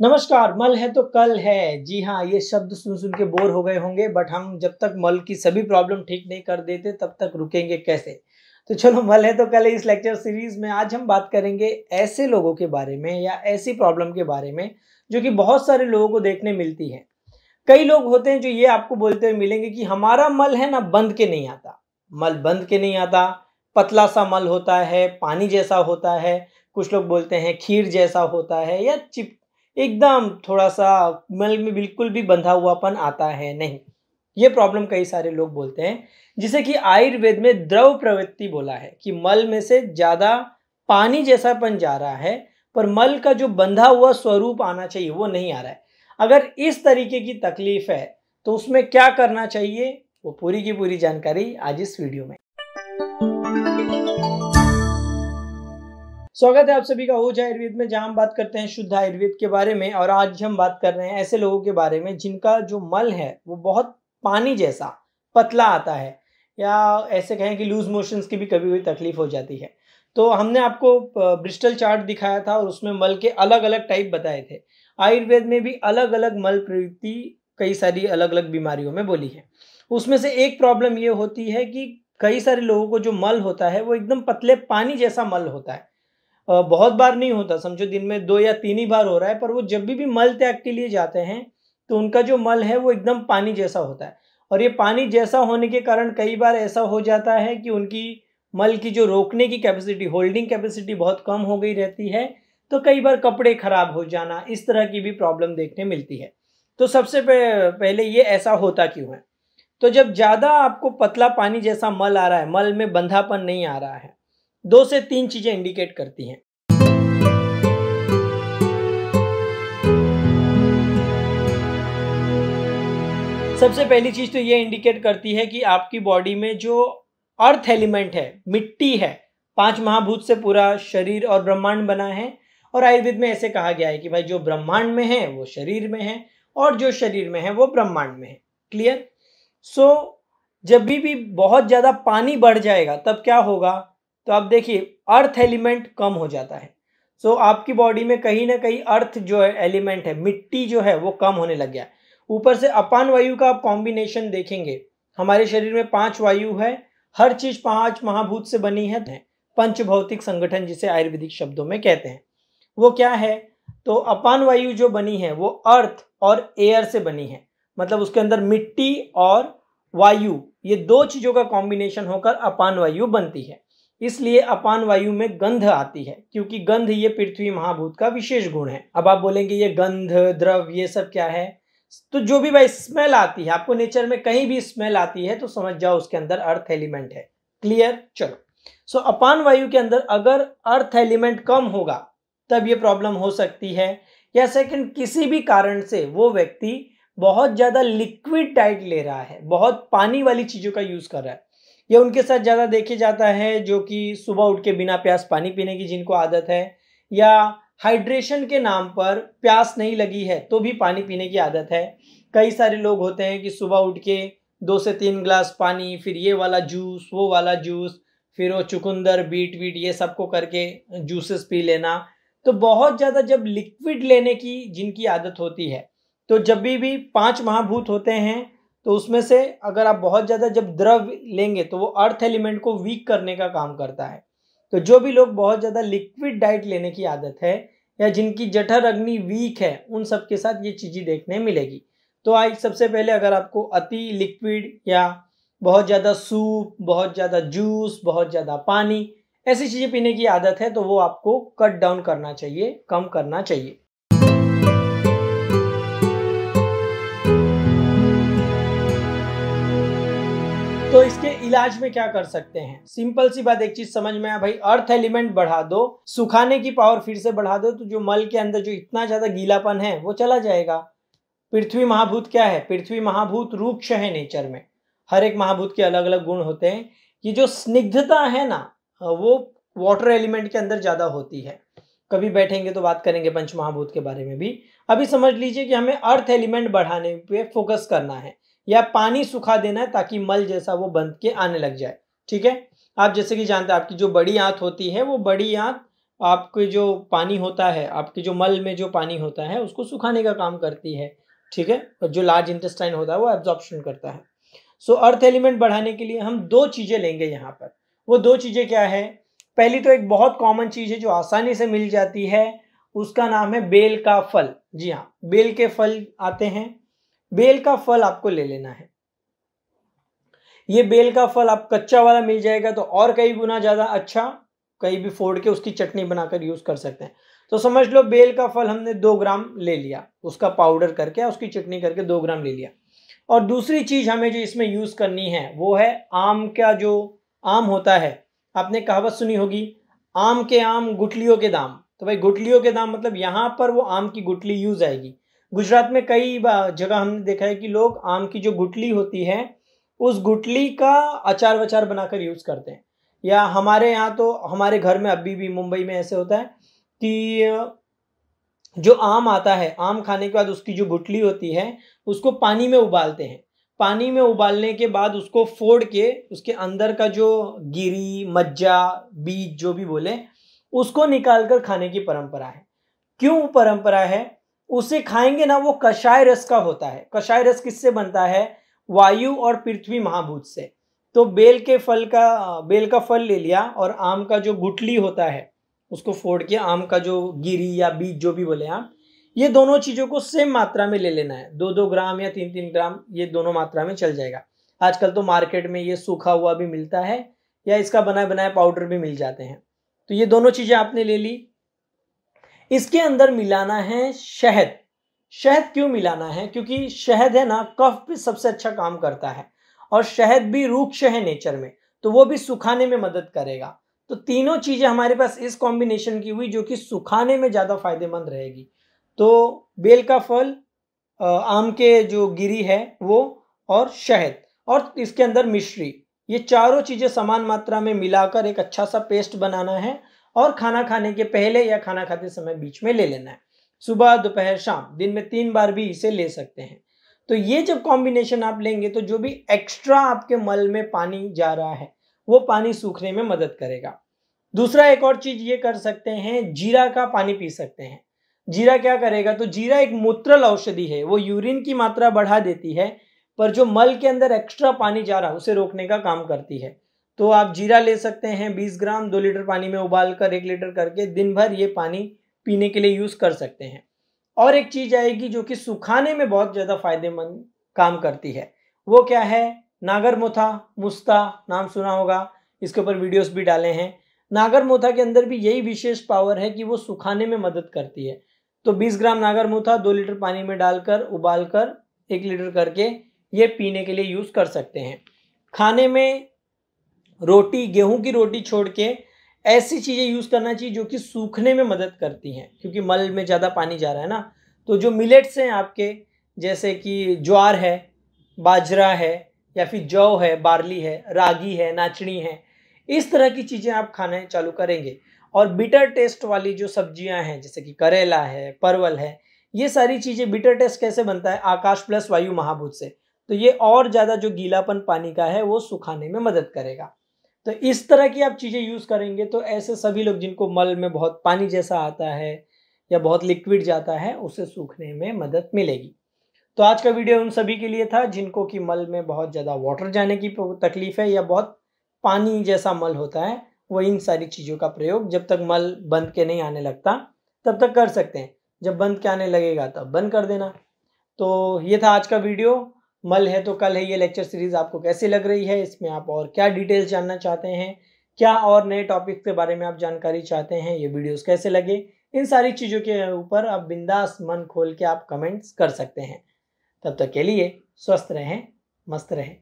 नमस्कार मल है तो कल है जी हाँ ये शब्द सुन सुन के बोर हो गए होंगे बट हम जब तक मल की सभी प्रॉब्लम ठीक नहीं कर देते तब तक रुकेंगे कैसे तो चलो मल है तो कल है इस लेक्चर सीरीज में आज हम बात करेंगे ऐसे लोगों के बारे में या ऐसी प्रॉब्लम के बारे में जो कि बहुत सारे लोगों को देखने मिलती है कई लोग होते हैं जो ये आपको बोलते हुए मिलेंगे कि हमारा मल है ना बंद के नहीं आता मल बंद के नहीं आता पतला सा मल होता है पानी जैसा होता है कुछ लोग बोलते हैं खीर जैसा होता है या चिप एकदम थोड़ा सा मल में बिल्कुल भी बंधा हुआपन आता है नहीं ये प्रॉब्लम कई सारे लोग बोलते हैं जिसे कि आयुर्वेद में द्रव प्रवृत्ति बोला है कि मल में से ज़्यादा पानी जैसापन जा रहा है पर मल का जो बंधा हुआ स्वरूप आना चाहिए वो नहीं आ रहा है अगर इस तरीके की तकलीफ है तो उसमें क्या करना चाहिए वो पूरी की पूरी जानकारी आज इस वीडियो में स्वागत है आप सभी का हो जाए आयुर्वेद में जहां हम बात करते हैं शुद्ध आयुर्वेद के बारे में और आज हम बात कर रहे हैं ऐसे लोगों के बारे में जिनका जो मल है वो बहुत पानी जैसा पतला आता है या ऐसे कहें कि लूज मोशंस की भी कभी कभी तकलीफ हो जाती है तो हमने आपको ब्रिस्टल चार्ट दिखाया था और उसमें मल के अलग अलग टाइप बताए थे आयुर्वेद में भी अलग अलग मल प्रवृत्ति कई सारी अलग अलग बीमारियों में बोली है उसमें से एक प्रॉब्लम ये होती है कि कई सारे लोगों को जो मल होता है वो एकदम पतले पानी जैसा मल होता है बहुत बार नहीं होता समझो दिन में दो या तीन ही बार हो रहा है पर वो जब भी भी मल त्याग के लिए जाते हैं तो उनका जो मल है वो एकदम पानी जैसा होता है और ये पानी जैसा होने के कारण कई बार ऐसा हो जाता है कि उनकी मल की जो रोकने की कैपेसिटी होल्डिंग कैपेसिटी बहुत कम हो गई रहती है तो कई बार कपड़े खराब हो जाना इस तरह की भी प्रॉब्लम देखने मिलती है तो सबसे पहले ये ऐसा होता क्यों है तो जब ज़्यादा आपको पतला पानी जैसा मल आ रहा है मल में बंधापन नहीं आ रहा है दो से तीन चीज़ें इंडिकेट करती हैं सबसे पहली चीज़ तो ये इंडिकेट करती है कि आपकी बॉडी में जो अर्थ एलिमेंट है मिट्टी है पांच महाभूत से पूरा शरीर और ब्रह्मांड बना है और आयुर्वेद में ऐसे कहा गया है कि भाई जो ब्रह्मांड में है वो शरीर में है और जो शरीर में है वो ब्रह्मांड में है क्लियर सो so, जब भी भी बहुत ज़्यादा पानी बढ़ जाएगा तब क्या होगा तो आप देखिए अर्थ एलिमेंट कम हो जाता है सो so, आपकी बॉडी में कहीं ना कहीं अर्थ जो है एलिमेंट है मिट्टी जो है वो कम होने लग गया ऊपर से अपान वायु का आप कॉम्बिनेशन देखेंगे हमारे शरीर में पांच वायु है हर चीज पांच महाभूत से बनी है तो पंचभौतिक संगठन जिसे आयुर्वेदिक शब्दों में कहते हैं वो क्या है तो अपान वायु जो बनी है वो अर्थ और एयर से बनी है मतलब उसके अंदर मिट्टी और वायु ये दो चीजों का कॉम्बिनेशन होकर अपान वायु बनती है इसलिए अपान वायु में गंध आती है क्योंकि गंध ये पृथ्वी महाभूत का विशेष गुण है अब आप बोलेंगे ये गंध द्रव ये सब क्या है तो जो भी भाई स्मेल आती है आपको नेचर में कहीं भी स्मेल आती है तो समझ जाओ उसके अंदर अर्थ एलिमेंट है क्लियर चलो सो अपान वायु के अंदर अगर अर्थ एलिमेंट कम होगा तब ये प्रॉब्लम हो सकती है या सेकंड किसी भी कारण से वो व्यक्ति बहुत ज़्यादा लिक्विड डाइट ले रहा है बहुत पानी वाली चीज़ों का यूज़ कर रहा है या उनके साथ ज़्यादा देखे जाता है जो कि सुबह उठ के बिना प्यास पानी पीने की जिनको आदत है या हाइड्रेशन के नाम पर प्यास नहीं लगी है तो भी पानी पीने की आदत है कई सारे लोग होते हैं कि सुबह उठ के दो से तीन ग्लास पानी फिर ये वाला जूस वो वाला जूस फिर वो चुकंदर बीट वीट ये सबको करके जूसेस पी लेना तो बहुत ज़्यादा जब लिक्विड लेने की जिनकी आदत होती है तो जब भी भी पांच महाभूत होते हैं तो उसमें से अगर आप बहुत ज़्यादा जब द्रव लेंगे तो वो अर्थ एलिमेंट को वीक करने का काम करता है तो जो भी लोग बहुत ज़्यादा लिक्विड डाइट लेने की आदत है या जिनकी जठर अग्नि वीक है उन सब के साथ ये चीज़ें देखने मिलेगी तो आज सबसे पहले अगर आपको अति लिक्विड या बहुत ज़्यादा सूप बहुत ज़्यादा जूस बहुत ज़्यादा पानी ऐसी चीज़ें पीने की आदत है तो वो आपको कट डाउन करना चाहिए कम करना चाहिए तो इसके इलाज में क्या कर सकते हैं सिंपल सी बात एक चीज समझ में आया भाई अर्थ एलिमेंट बढ़ा दो सुखाने की पावर फिर से बढ़ा दो तो जो मल के अंदर जो इतना ज्यादा गीलापन है वो चला जाएगा पृथ्वी महाभूत क्या है पृथ्वी महाभूत रूक्ष है नेचर में हर एक महाभूत के अलग अलग गुण होते हैं ये जो स्निग्धता है ना वो वाटर एलिमेंट के अंदर ज्यादा होती है कभी बैठेंगे तो बात करेंगे पंच महाभूत के बारे में भी अभी समझ लीजिए कि हमें अर्थ एलिमेंट बढ़ाने पे फोकस करना है या पानी सुखा देना है ताकि मल जैसा वो बंद के आने लग जाए ठीक है आप जैसे कि जानते हैं आपकी जो बड़ी आंत होती है वो बड़ी आंत आपके जो पानी होता है आपके जो मल में जो पानी होता है उसको सुखाने का काम करती है ठीक है और जो लार्ज इंटेस्टाइन होता है वो एब्जॉर्प्शन करता है सो अर्थ एलिमेंट बढ़ाने के लिए हम दो चीज़ें लेंगे यहाँ पर वो दो चीज़ें क्या है पहली तो एक बहुत कॉमन चीज़ है जो आसानी से मिल जाती है उसका नाम है बेल का फल जी हाँ बेल के फल आते हैं बेल का फल आपको ले लेना है ये बेल का फल आप कच्चा वाला मिल जाएगा तो और कई गुना ज़्यादा अच्छा कहीं भी फोड़ के उसकी चटनी बनाकर यूज़ कर सकते हैं तो समझ लो बेल का फल हमने दो ग्राम ले लिया उसका पाउडर करके उसकी चटनी करके दो ग्राम ले लिया और दूसरी चीज़ हमें जो इसमें यूज़ करनी है वो है आम का जो आम होता है आपने कहावत सुनी होगी आम के आम गुटलियों के दाम तो भाई गुटलियों के दाम मतलब यहां पर वो आम की गुटली यूज़ आएगी गुजरात में कई जगह हमने देखा है कि लोग आम की जो गुटली होती है उस गुटली का अचार वचार बनाकर यूज़ करते हैं या हमारे यहाँ तो हमारे घर में अभी भी मुंबई में ऐसे होता है कि जो आम आता है आम खाने के बाद उसकी जो गुटली होती है उसको पानी में उबालते हैं पानी में उबालने के बाद उसको फोड़ के उसके अंदर का जो गिरी मज्जा बीज जो भी बोले उसको निकाल कर खाने की परंपरा है क्यों परंपरा है उसे खाएंगे ना वो कषाय रस का होता है कषाय रस किससे बनता है वायु और पृथ्वी महाभूत से तो बेल के फल का बेल का फल ले लिया और आम का जो गुटली होता है उसको फोड़ के आम का जो गिरी या बीज जो भी बोले आप ये दोनों चीज़ों को सेम मात्रा में ले लेना है दो दो ग्राम या तीन तीन ग्राम ये दोनों मात्रा में चल जाएगा आजकल तो मार्केट में ये सूखा हुआ भी मिलता है या इसका बनाए बनाए पाउडर भी मिल जाते हैं तो ये दोनों चीज़ें आपने ले ली इसके अंदर मिलाना है शहद शहद क्यों मिलाना है क्योंकि शहद है ना कफ पे सबसे अच्छा काम करता है और शहद भी रूक्ष है नेचर में तो वो भी सुखाने में मदद करेगा तो तीनों चीज़ें हमारे पास इस कॉम्बिनेशन की हुई जो कि सुखाने में ज़्यादा फायदेमंद रहेगी तो बेल का फल आम के जो गिरी है वो और शहद और इसके अंदर मिश्री ये चारों चीज़ें समान मात्रा में मिलाकर एक अच्छा सा पेस्ट बनाना है और खाना खाने के पहले या खाना खाते समय बीच में ले लेना है सुबह दोपहर शाम दिन में तीन बार भी इसे ले सकते हैं तो ये जब कॉम्बिनेशन आप लेंगे तो जो भी एक्स्ट्रा आपके मल में पानी जा रहा है वो पानी सूखने में मदद करेगा दूसरा एक और चीज ये कर सकते हैं जीरा का पानी पी सकते हैं जीरा क्या करेगा तो जीरा एक मूत्रल औषधि है वो यूरिन की मात्रा बढ़ा देती है पर जो मल के अंदर एक्स्ट्रा पानी जा रहा है उसे रोकने का काम करती है तो आप जीरा ले सकते हैं बीस ग्राम दो लीटर पानी में उबाल कर एक लीटर करके दिन भर ये पानी पीने के लिए यूज़ कर सकते हैं और एक चीज़ आएगी जो कि सुखाने में बहुत ज़्यादा फायदेमंद काम करती है वो क्या है नागर मोथा मुस्ता नाम सुना होगा इसके ऊपर वीडियोस भी डाले हैं नागर मोथा के अंदर भी यही विशेष पावर है कि वो सुखाने में मदद करती है तो 20 ग्राम नागर मोथा दो लीटर पानी में डालकर उबाल कर एक लीटर करके ये पीने के लिए यूज़ कर सकते हैं खाने में रोटी गेहूं की रोटी छोड़ के ऐसी चीज़ें यूज़ करना चाहिए जो कि सूखने में मदद करती हैं क्योंकि मल में ज़्यादा पानी जा रहा है ना तो जो मिलेट्स हैं आपके जैसे कि ज्वार है बाजरा है या फिर जौ है बार्ली है रागी है नाचनी है इस तरह की चीज़ें आप खाने चालू करेंगे और बिटर टेस्ट वाली जो सब्जियां हैं जैसे कि करेला है परवल है ये सारी चीज़ें बिटर टेस्ट कैसे बनता है आकाश प्लस वायु महाभूत से तो ये और ज़्यादा जो गीलापन पानी का है वो सुखाने में मदद करेगा तो इस तरह की आप चीज़ें यूज़ करेंगे तो ऐसे सभी लोग जिनको मल में बहुत पानी जैसा आता है या बहुत लिक्विड जाता है उसे सूखने में मदद मिलेगी तो आज का वीडियो उन सभी के लिए था जिनको कि मल में बहुत ज़्यादा वाटर जाने की तकलीफ़ है या बहुत पानी जैसा मल होता है वो इन सारी चीज़ों का प्रयोग जब तक मल बंद के नहीं आने लगता तब तक कर सकते हैं जब बंद के आने लगेगा तब बंद कर देना तो ये था आज का वीडियो मल है तो कल है ये लेक्चर सीरीज आपको कैसे लग रही है इसमें आप और क्या डिटेल्स जानना चाहते हैं क्या और नए टॉपिक के बारे में आप जानकारी चाहते हैं ये वीडियोस कैसे लगे इन सारी चीज़ों के ऊपर आप बिंदास मन खोल के आप कमेंट्स कर सकते हैं तब तक के लिए स्वस्थ रहें मस्त रहें